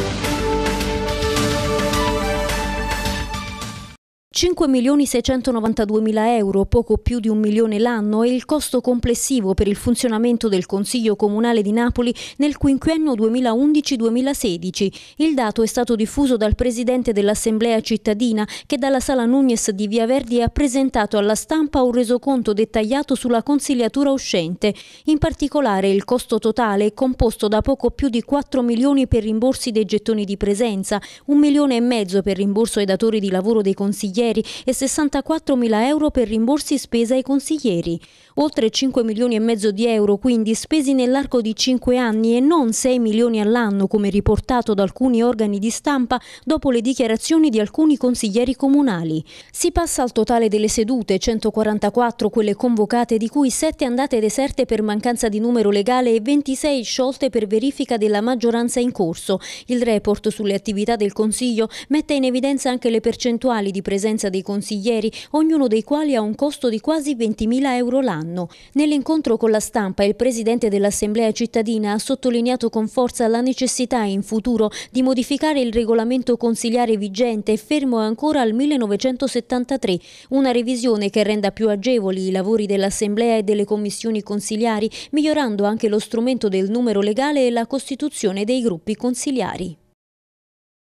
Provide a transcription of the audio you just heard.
Thank you. 5.692.000 euro, poco più di un milione l'anno, è il costo complessivo per il funzionamento del Consiglio Comunale di Napoli nel quinquennio 2011-2016. Il dato è stato diffuso dal Presidente dell'Assemblea cittadina che dalla Sala Nunes di Via Verdi ha presentato alla stampa un resoconto dettagliato sulla consigliatura uscente. In particolare il costo totale è composto da poco più di 4 milioni per rimborsi dei gettoni di presenza, un milione e mezzo per rimborso ai datori di lavoro dei consiglieri, consiglieri e mila euro per rimborsi spesa ai consiglieri. Oltre 5 milioni e mezzo di euro quindi spesi nell'arco di 5 anni e non 6 milioni all'anno come riportato da alcuni organi di stampa dopo le dichiarazioni di alcuni consiglieri comunali. Si passa al totale delle sedute, 144 quelle convocate di cui 7 andate deserte per mancanza di numero legale e 26 sciolte per verifica della maggioranza in corso. Il report sulle attività del Consiglio mette in evidenza anche le percentuali di presenza presenza dei consiglieri, ognuno dei quali ha un costo di quasi 20.000 euro l'anno. Nell'incontro con la stampa il presidente dell'Assemblea cittadina ha sottolineato con forza la necessità in futuro di modificare il regolamento consigliare vigente fermo ancora al 1973, una revisione che renda più agevoli i lavori dell'Assemblea e delle commissioni consigliari, migliorando anche lo strumento del numero legale e la costituzione dei gruppi consigliari.